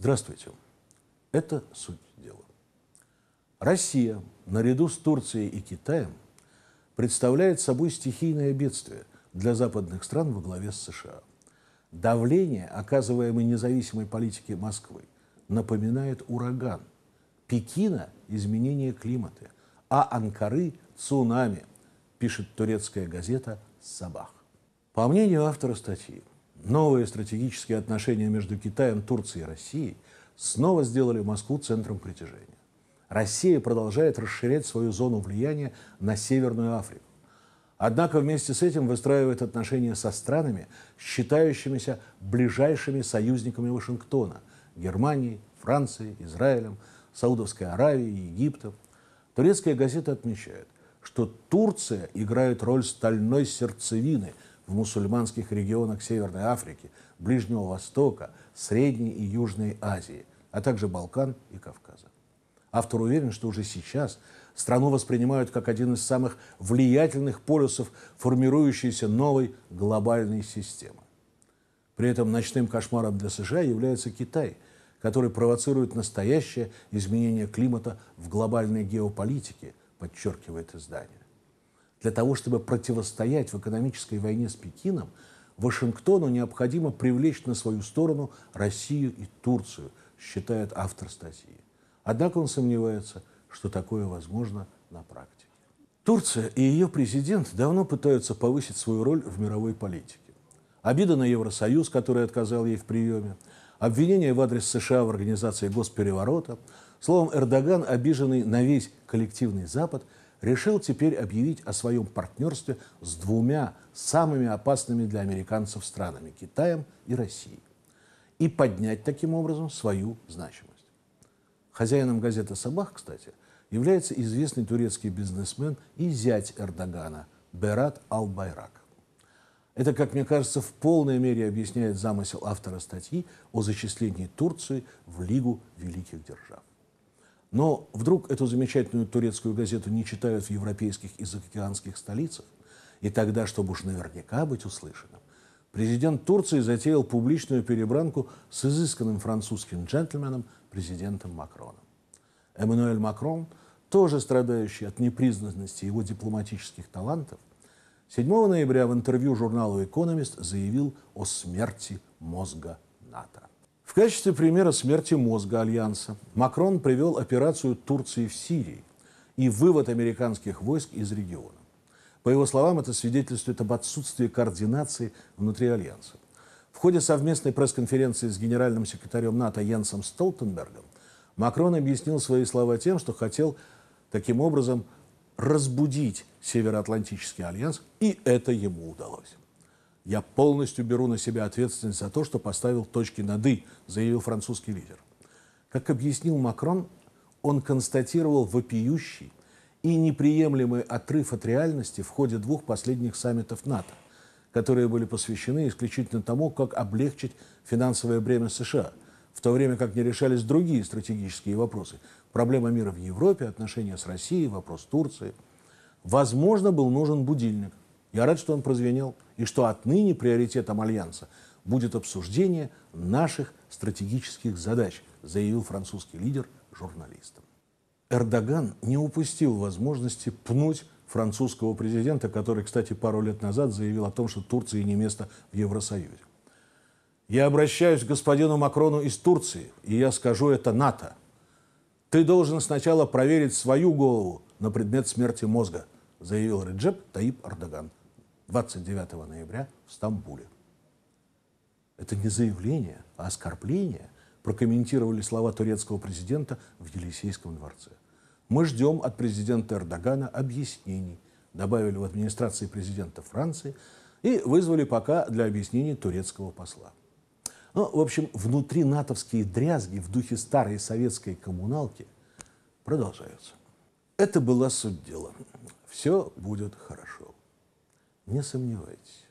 Здравствуйте. Это суть дела. Россия наряду с Турцией и Китаем представляет собой стихийное бедствие для западных стран во главе с США. Давление, оказываемое независимой политике Москвы, напоминает ураган. Пекина – изменение климата, а Анкары – цунами, пишет турецкая газета «Сабах». По мнению автора статьи, Новые стратегические отношения между Китаем, Турцией и Россией снова сделали Москву центром притяжения. Россия продолжает расширять свою зону влияния на Северную Африку. Однако вместе с этим выстраивает отношения со странами, считающимися ближайшими союзниками Вашингтона – Германией, Францией, Израилем, Саудовской Аравией, Египтом. Турецкая газета отмечает, что Турция играет роль стальной сердцевины – в мусульманских регионах Северной Африки, Ближнего Востока, Средней и Южной Азии, а также Балкан и Кавказа. Автор уверен, что уже сейчас страну воспринимают как один из самых влиятельных полюсов формирующейся новой глобальной системы. При этом ночным кошмаром для США является Китай, который провоцирует настоящее изменение климата в глобальной геополитике, подчеркивает издание. Для того, чтобы противостоять в экономической войне с Пекином, Вашингтону необходимо привлечь на свою сторону Россию и Турцию, считает автор статьи. Однако он сомневается, что такое возможно на практике. Турция и ее президент давно пытаются повысить свою роль в мировой политике. Обида на Евросоюз, который отказал ей в приеме, обвинение в адрес США в организации госпереворота. Словом, Эрдоган, обиженный на весь коллективный Запад – решил теперь объявить о своем партнерстве с двумя самыми опасными для американцев странами – Китаем и Россией. И поднять таким образом свою значимость. Хозяином газеты «Собах», кстати, является известный турецкий бизнесмен и зять Эрдогана Берат Албайрак. Это, как мне кажется, в полной мере объясняет замысел автора статьи о зачислении Турции в Лигу великих держав. Но вдруг эту замечательную турецкую газету не читают в европейских и заокеанских столицах, и тогда, чтобы уж наверняка быть услышанным, президент Турции затеял публичную перебранку с изысканным французским джентльменом, президентом Макроном. Эммануэль Макрон, тоже страдающий от непризнанности его дипломатических талантов, 7 ноября в интервью журналу «Экономист» заявил о смерти мозга НАТО. В качестве примера смерти мозга Альянса Макрон привел операцию Турции в Сирии и вывод американских войск из региона. По его словам, это свидетельствует об отсутствии координации внутри Альянса. В ходе совместной пресс-конференции с генеральным секретарем НАТО Йенсом Столтенбергом Макрон объяснил свои слова тем, что хотел таким образом разбудить Североатлантический альянс, и это ему удалось. Я полностью беру на себя ответственность за то, что поставил точки над «и», заявил французский лидер. Как объяснил Макрон, он констатировал вопиющий и неприемлемый отрыв от реальности в ходе двух последних саммитов НАТО, которые были посвящены исключительно тому, как облегчить финансовое бремя США, в то время как не решались другие стратегические вопросы. Проблема мира в Европе, отношения с Россией, вопрос Турции. Возможно, был нужен будильник, я рад, что он прозвенел, и что отныне приоритетом Альянса будет обсуждение наших стратегических задач, заявил французский лидер журналистам. Эрдоган не упустил возможности пнуть французского президента, который, кстати, пару лет назад заявил о том, что Турция не место в Евросоюзе. Я обращаюсь к господину Макрону из Турции, и я скажу это НАТО. Ты должен сначала проверить свою голову на предмет смерти мозга, заявил Реджеп Таиб Эрдоган. 29 ноября в Стамбуле. Это не заявление, а оскорбление, прокомментировали слова турецкого президента в Елисейском дворце. Мы ждем от президента Эрдогана объяснений, добавили в администрации президента Франции и вызвали пока для объяснений турецкого посла. Ну, в общем, внутри натовские дрязги в духе старой советской коммуналки продолжаются. Это была суть дела. Все будет хорошо. Не сомневайтесь.